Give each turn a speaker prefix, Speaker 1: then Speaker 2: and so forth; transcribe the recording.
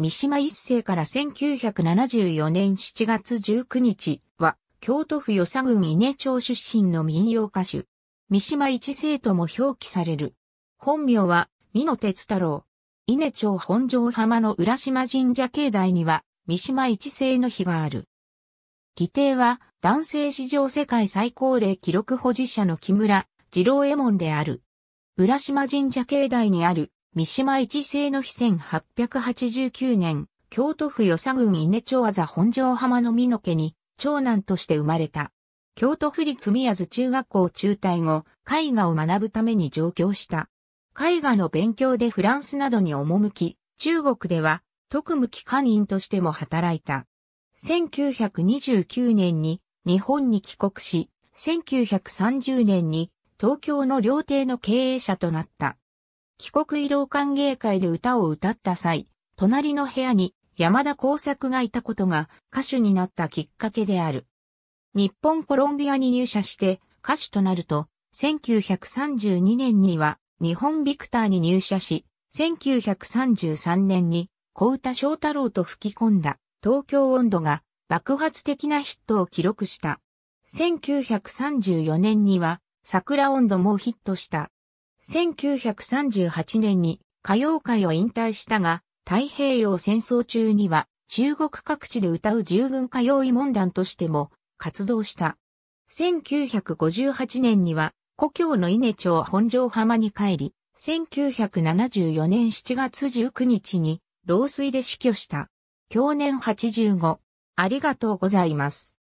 Speaker 1: 三島一世から1974年7月19日は、京都府与佐郡稲町出身の民謡歌手。三島一世とも表記される。本名は、美野哲太郎。稲町本城浜の浦島神社境内には、三島一世の碑がある。議定は、男性史上世界最高齢記録保持者の木村、二郎右衛門である。浦島神社境内にある三島一世の日1889年、京都府与佐郡稲町あ本城浜の美野家に、長男として生まれた。京都府立宮津中学校中退後、絵画を学ぶために上京した。絵画の勉強でフランスなどに赴き、中国では特務機関員としても働いた。1929年に日本に帰国し、1930年に東京の料亭の経営者となった。帰国慰労歓迎会で歌を歌った際、隣の部屋に山田耕作がいたことが歌手になったきっかけである。日本コロンビアに入社して歌手となると、1932年には日本ビクターに入社し、1933年に小歌翔太郎と吹き込んだ東京温度が爆発的なヒットを記録した。1934年には桜温度もヒットした。1938年に歌謡界を引退したが、太平洋戦争中には中国各地で歌う従軍歌謡慰問団としても活動した。1958年には故郷の稲町本城浜に帰り、1974年7月19日に老衰で死去した。去年85。ありがとうございます。